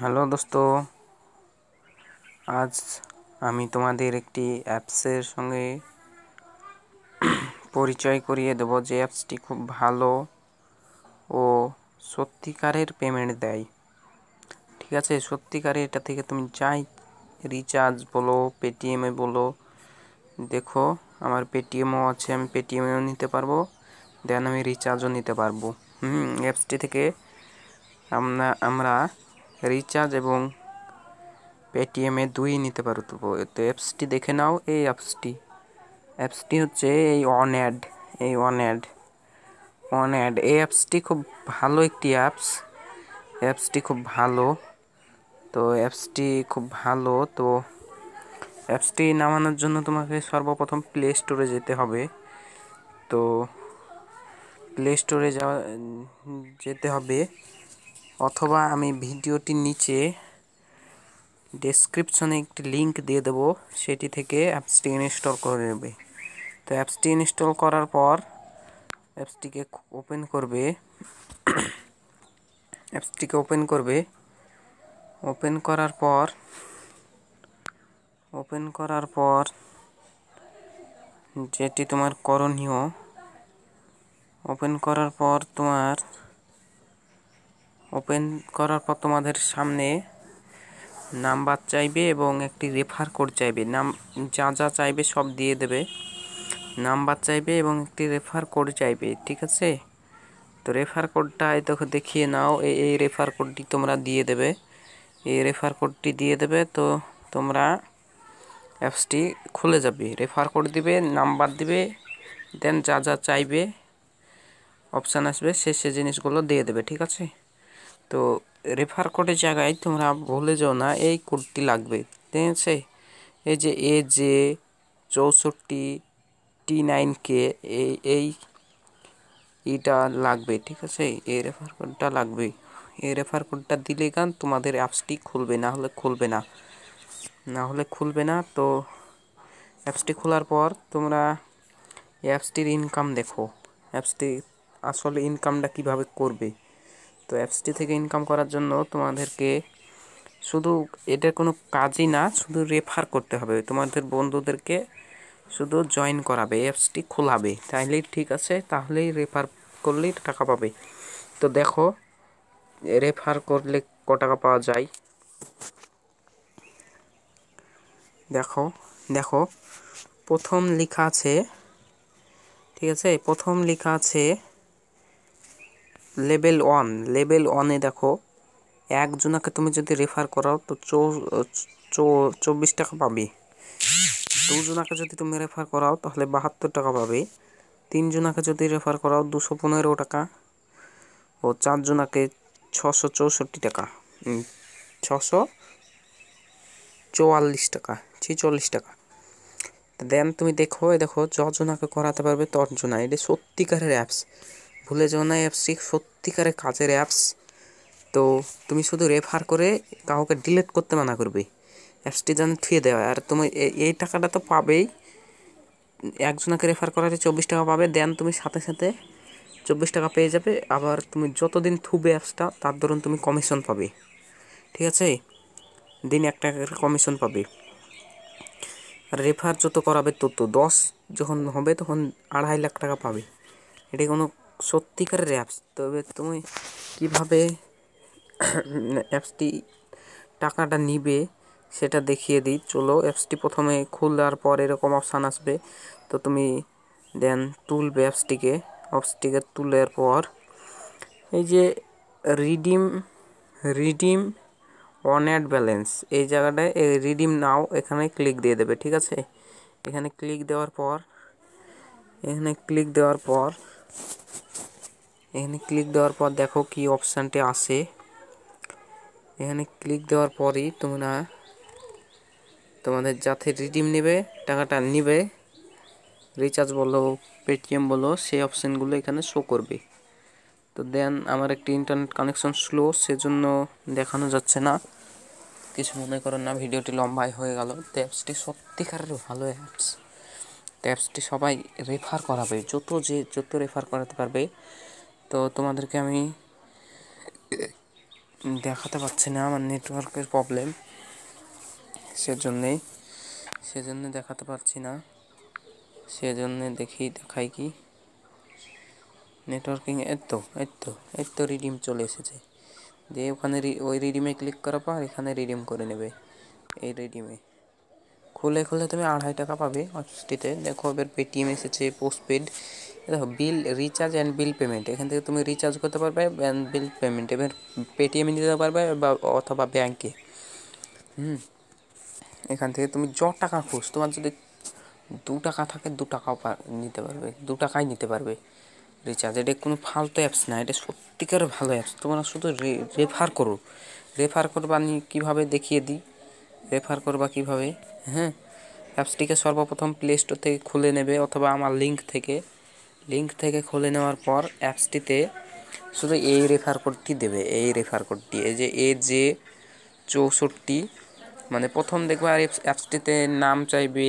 hello দোস্ত আজ আমি তোমাদের একটি অ্যাপসের সঙ্গে পরিচয় করিয়ে দেব যে অ্যাপসটি খুব ভালো ও সত্যিকারের পেমেন্ট দেয় ঠিক আছে সত্যিকারে এটা থেকে তুমি চাই রিচার্জ বলো পেটিএমে বলো দেখো আমার পেটিএমও আছে আমি পেটিএমেও নিতে পারবো দেন আমি রিচার্জও নিতে পারবো হুম অ্যাপসটি থেকে আমরা আমরা রিচার্জ এবং পেটিএমে দুই নিতে পারো তো তো অ্যাপসটি দেখে নাও এই অ্যাপসটি অ্যাপসটি হচ্ছে এই অন অ্যাড এই অন অ্যাড অন অ্যাড এই অ্যাপসটি খুব ভালো একটি অ্যাপস অ্যাপসটি খুব ভালো তো অ্যাপসটি খুব ভালো তো অ্যাপসটি নামানোর জন্য তোমাকে সর্বপ্রথম প্লে স্টোরে যেতে হবে তো প্লে স্টোরে যাওয়া যেতে হবে অথবা আমি ভিডিওটির নিচে ডেসক্রিপশনে একটি লিংক দিয়ে দেব সেটি থেকে অ্যাপসটি ইনস্টল করে নেবে তো অ্যাপসটি ইনস্টল করার পর অ্যাপসটিকে ওপেন করবে অ্যাপসটিকে ওপেন করবে ওপেন করার পর ওপেন করার পর যেটি তোমার করণীয় ওপেন করার পর তোমার ওপেন করার পর তোমাদের সামনে নাম্বার চাইবে এবং একটি রেফার কোড চাইবে নাম যা যা চাইবে সব দিয়ে দেবে নাম্বার চাইবে এবং একটি রেফার কোড চাইবে ঠিক আছে তো রেফার কোডটা দেখো দেখিয়ে নাও এই রেফার কোডটি তোমরা দিয়ে দেবে এই রেফার কোডটি দিয়ে দেবে তো তোমরা অ্যাপসটি খুলে যাবে রেফার কোড দিবে নাম্বার দিবে দেন যা যা চাইবে অপশান আসবে সে সে জিনিসগুলো দিয়ে দেবে ঠিক আছে তো রেফার কোডের জায়গায় তোমরা ভুলে যাও না এই কোডটি লাগবে ঠিক আছে এই যে এ জে চৌষট্টি টি নাইন কে এই এই ইটা লাগবে ঠিক আছে এই রেফার কোডটা লাগবে এই রেফার কোডটা দিলে গান তোমাদের অ্যাপসটি খুলবে না হলে খুলবে না না হলে খুলবে না তো অ্যাপসটি খোলার পর তোমরা অ্যাপসটির ইনকাম দেখো অ্যাপসটি আসলে ইনকামটা কিভাবে করবে তো অ্যাপসটি থেকে ইনকাম করার জন্য তোমাদেরকে শুধু এটার কোনো কাজই না শুধু রেফার করতে হবে তোমাদের বন্ধুদেরকে শুধু জয়েন করাবে অ্যাপসটি খোলাবে তাইলেই ঠিক আছে তাহলেই রেফার করলেই টাকা পাবে তো দেখো রেফার করলে ক টাকা পাওয়া যায় দেখো দেখো প্রথম লেখা আছে ঠিক আছে প্রথম লেখা আছে লেভেল ওয়ান লেভেল ওয়ানে দেখো একজনাকে তুমি যদি রেফার করাও তো চব্বিশ টাকা পাবে দুজনাকে যদি তুমি রেফার করাও তাহলে বাহাত্তর টাকা পাবে তিনজনাকে যদি রেফার করাও দুশো পনেরো টাকা ও চারজনাকে ছশো চৌষট্টি টাকা ছশো চুয়াল্লিশ টাকা ছিচল্লিশ টাকা দেন তুমি দেখো দেখো জজনাকে করাতে পারবে তর্জনা এটা সত্যিকারের অ্যাপস ভুলে যাও না অ্যাপসটি সত্যিকারে কাজের অ্যাপস তো তুমি শুধু রেফার করে কাউকে ডিলিট করতে মানা করবে অ্যাপসটি যেন থুয়ে দেওয়া আর তুমি এই টাকাটা তো পাবেই একজনকে রেফার করাতে চব্বিশ টাকা পাবে দেন তুমি সাথে সাথে চব্বিশ টাকা পেয়ে যাবে আবার তুমি যতদিন থুবে অ্যাপসটা তার দরুন তুমি কমিশন পাবে ঠিক আছে দিন এক করে কমিশন পাবে আর রেফার যত করাবে তত দশ যখন হবে তখন আড়াই লাখ টাকা পাবে এটি কোনো সত্যিকারের অ্যাপস তবে তুমি কীভাবে অ্যাপসটি টাকাটা নিবে সেটা দেখিয়ে দিই চলো অ্যাপসটি প্রথমে খোলার পর এরকম অপশান আসবে তো তুমি দেন তুলবে অ্যাপসটিকে অ্যাপসটিকে তুলের পর এই যে redeem redeem on add balance এই জায়গাটায় রিডিম নাও এখানে ক্লিক দিয়ে দেবে ঠিক আছে এখানে ক্লিক দেওয়ার পর এখানে ক্লিক দেওয়ার পর এখানে ক্লিক দেওয়ার পর দেখো কি অপশানটি আসে এখানে ক্লিক দেওয়ার পরই তোমরা তোমাদের যাতে রিডিম নেবে টাকাটা নেবে রিচার্জ বলো পেটিএম বলো সেই অপশানগুলো এখানে শো করবে তো দেন আমার একটি ইন্টারনেট কানেকশন স্লো সেজন্য দেখানো যাচ্ছে না কিছু মনে করেন না ভিডিওটি লম্বাই হয়ে গেল তো অ্যাপসটি সত্যিকারের ভালো অ্যাপস তো অ্যাপসটি সবাই রেফার করাবে যত যে যত রেফার করাতে পারবে তো তোমাদেরকে আমি দেখাতে পারছি না আমার নেটওয়ার্কের প্রবলেম সেজন্যেই সেজন্য দেখাতে পারছি না সেজন্য দেখি দেখাই কি নেটওয়ার্কিং এর তো এর তো এর তো রিডিম চলে এসেছে দিয়ে ওখানে ওই রিডিমে ক্লিক করার পর এখানে রিডিম করে নেবে এই রিডিমে খুলে খুলে তুমি আড়াই টাকা পাবে অফিসটিতে দেখো এবার পেটিএম এসেছে পোস্টপেড দেখো bill recharge and bill payment এখান থেকে তুমি রিচার্জ করতে পারবে অ্যান্ড বিল পেমেন্ট এবার পেটিএমে দিতে পারবে বা অথবা ব্যাঙ্কে হুম এখান থেকে তুমি য টাকা খুঁজ তোমার যদি দু টাকা থাকে দু টাকাও নিতে পারবে দু টাকাই নিতে পারবে রিচার্জ এটা কোনো ফালতু অ্যাপস না এটা সত্যিকার ভালো অ্যাপস তোমরা শুধু রেফার করো রেফার করবা আমি কীভাবে দেখিয়ে দিই রেফার করবা কিভাবে হ্যাঁ অ্যাপসটিকে সর্বপ্রথম প্লে স্টোর থেকে খুলে নেবে অথবা আমার লিঙ্ক থেকে লিঙ্ক থেকে খুলে নেওয়ার পর অ্যাপসটিতে শুধু এই রেফার কোডটি দেবে এই রেফার কোডটি এই যে এ জে চৌষট্টি মানে প্রথম দেখবে আর অ্যাপসটিতে নাম চাইবে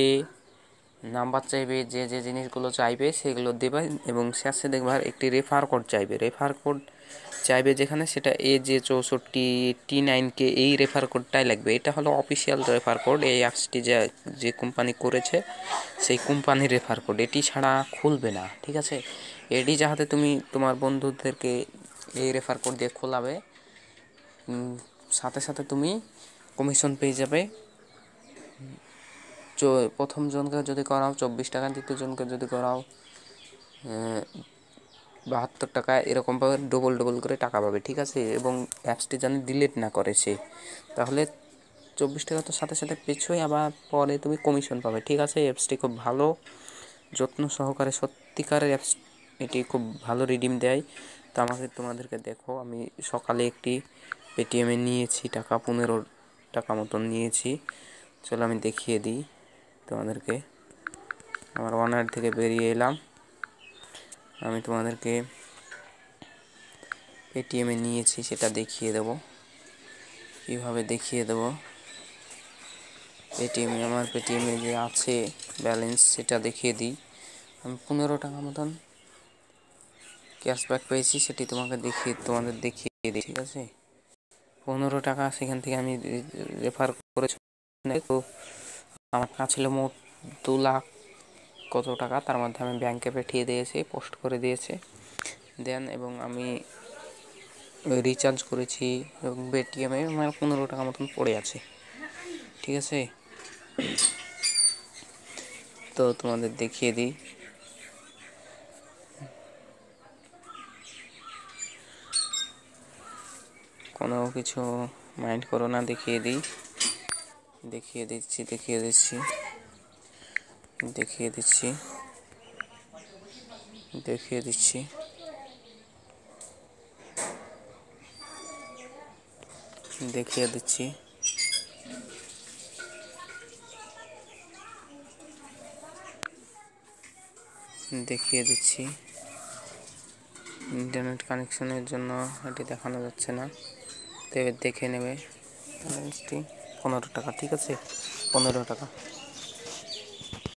নাম্বার চাইবে যে যে জিনিসগুলো চাইবে সেগুলো দেবে এবং শেষে দেখবার একটি রেফার কোড চাইবে রেফার কোড চাইবে যেখানে সেটা এ যে চৌষট্টি টি নাইনকে এই রেফার কোডটাই লাগবে এটা হলো অফিসিয়াল রেফার কোড এই অ্যাপসটি যে যে কোম্পানি করেছে সেই কোম্পানির রেফার কোড এটি ছাড়া খুলবে না ঠিক আছে এটি যাহাতে তুমি তোমার বন্ধুদেরকে এই রেফার কোড দিয়ে খোলাবে সাথে সাথে তুমি কমিশন পেয়ে যাবে প্রথম জনকে যদি করাও চব্বিশ টাকা দ্বিতীয় জনকে যদি করাও বাহাত্তর টাকা এরকমভাবে ডবল ডবল করে টাকা পাবে ঠিক আছে এবং অ্যাপসটি যেন ডিলিট না করেছে তাহলে চব্বিশ টাকা তো সাথে সাথে পেছোই আবার পরে তুমি কমিশন পাবে ঠিক আছে অ্যাপসটি খুব ভালো যত্ন সহকারে সত্যিকারের অ্যাপস এটি খুব ভালো রিডিম দেয় তো আমাকে তোমাদেরকে দেখো আমি সকালে একটি পেটিএমে নিয়েছি টাকা পনেরো টাকা মতন নিয়েছি চলো আমি দেখিয়ে দিই তোমাদেরকে আমার ওয়ানার থেকে বেরিয়ে এলাম আমি তোমাদেরকে পেটিএমে নিয়েছি সেটা দেখিয়ে দেব কীভাবে দেখিয়ে দেব পেটিএমে আমার পেটিএমে যে আছে ব্যালেন্স সেটা দেখিয়ে দিই আমি পনেরো টাকা মতন ক্যাশব্যাক পেয়েছি সেটি তোমাকে দেখিয়ে তোমাদের দেখিয়ে দিই ঠিক আছে পনেরো টাকা সেখান থেকে আমি রেফার করেছি তো আমার কাছে ছিল মোট দু লাখ কত টাকা তার মধ্যে আমি ব্যাংকে পাঠিয়ে দিয়েছি পোস্ট করে দিয়েছে দেন এবং আমি রিচার্জ করেছি এবং পেটিএমে আমার পনেরো টাকা মতন পড়ে আছে ঠিক আছে তো তোমাদের দেখিয়ে দিই কোনো কিছু মাইন্ড করো না দেখিয়ে দিই দেখিয়ে দিচ্ছি দেখিয়ে দিচ্ছি দেখিয়ে দিচ্ছি দেখিয়ে দিচ্ছি দেখিয়ে দিচ্ছি দেখিয়ে দিচ্ছি ইন্টারনেট কানেকশনের জন্য এটি দেখানো যাচ্ছে না তো দেখে নেবে পনেরো টাকা ঠিক আছে পনেরো টাকা